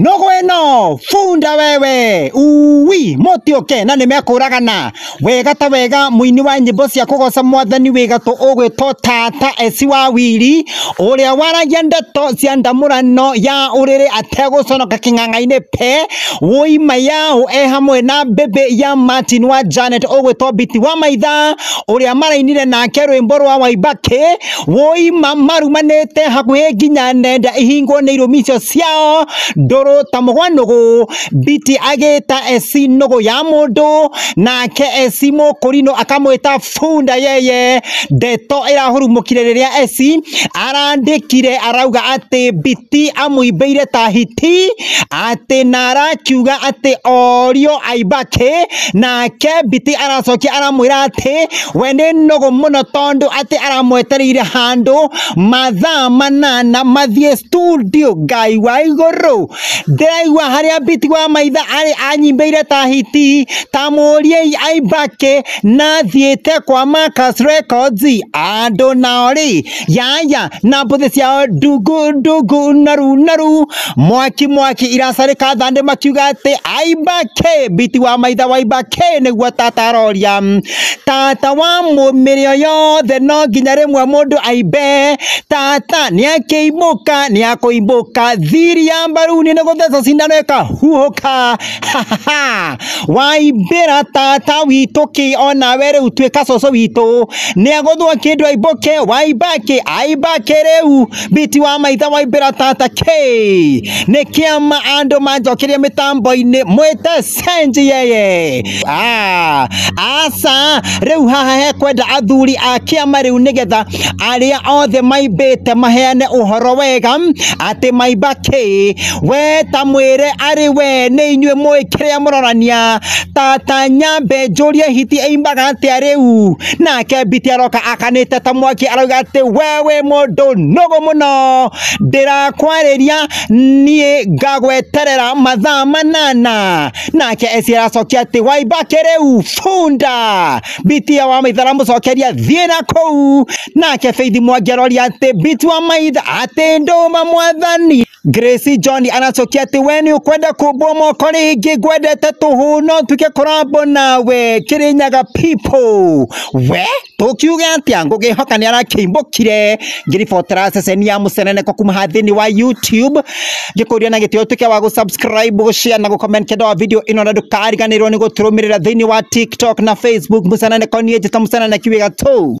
no eno funda wewe uwi moti oke na nimekũragana wega ta wega mũini wa nyĩmbo cia kũgoca mwathani wĩ gatũ ũgwĩtwo tata esi wa wiri ũrĩa waragia ndeto cia ndamũrano ya ũrĩrĩ ategũconoka kĩng'ang'a-inĩ pe woima yao e hamwe na mbĩmbĩ ya martin wa janet ũgwĩtwo biti wa maitha ũrĩa marainire nake rwĩmbo rwa waibakĩ woima marumanĩte hakuhĩ nginya nenda ihingwo nĩ irũmi icio ciao ndũrũ ta gwa nugu biti agita eci nugu ya mundu nake eci mukurino akamwita funda yeye ndeto irahurumukire riria eci arandikire arauga ati biti amwimbiire ta hiti ati na arakiuga ati orio aibaki nake biti aracokia aramwira ati we ni nugu muno tondu ati aramwetereire handu mathaa manana mathie studio ngai wa iguru ndä araigua haria mbitiwa maitha ari anyimbeire ta hiti tamuriei aibake na thiete kwa Marcus Records ando naori yaya na mbuthi ciao ndungu ndungu naru naru mwaki mwaki iracarika thande makiuga ati aibake biti wa maitha wa aibake niguo tata aroria tata wa mĩrĩo yothe no nginya rĩmwe mũndũ aibe tata nĩakĩimbũka nĩakũimbũka thiri ya mbaruni nĩgũtheca ha yakahuhũka waimbĩra tata witũ kĩ ona were ka coco witũ kä ndå kĩndũ aimbũke waibakĩ rä u biti wa maitha waimbĩra tata kĩ nĩ kĩama andũ manjokerie mĩtambo-inĩ mwĩte cenji yeye ah, rä u haha hekwenda athuri a nä getha arä a othe te maheane horo wega atä maibakĩ we ta mwire ari we ni inyue mwi kiria murorania tata nyambe njurie hiti aimbaga atia riu nake mbiti aroka akanite ta mwaki arauga ati we wi mundu nugu muno ndirakwariria nie ngagweterera mathaa manana nake esi aracokia ati waimbaki riu bunda mbiti wa maithara mucokeria thie na kuu nake feithi mwangi aroria ati mbiti wa maitha ati nduma mwathani grace john anacokia ati weni ukwenda å kwenda kumbwo moko rä ngwendete tå hå no tuke kå rambo nawe kä rä nyaga we tå uge atä angu ge gä hoka nä arakä kimbo kire ngä ribotera ceceni ya må ceneneko kuma ha thä wa youtube ngä kå ria na gä tä o tuä ke wa gå share na gå kenda wa video ä no na dukari kariganä rwo nä gå tå rå mä rä ra thä wa tiktok na facebook må ceneneko niä njä ta må cenene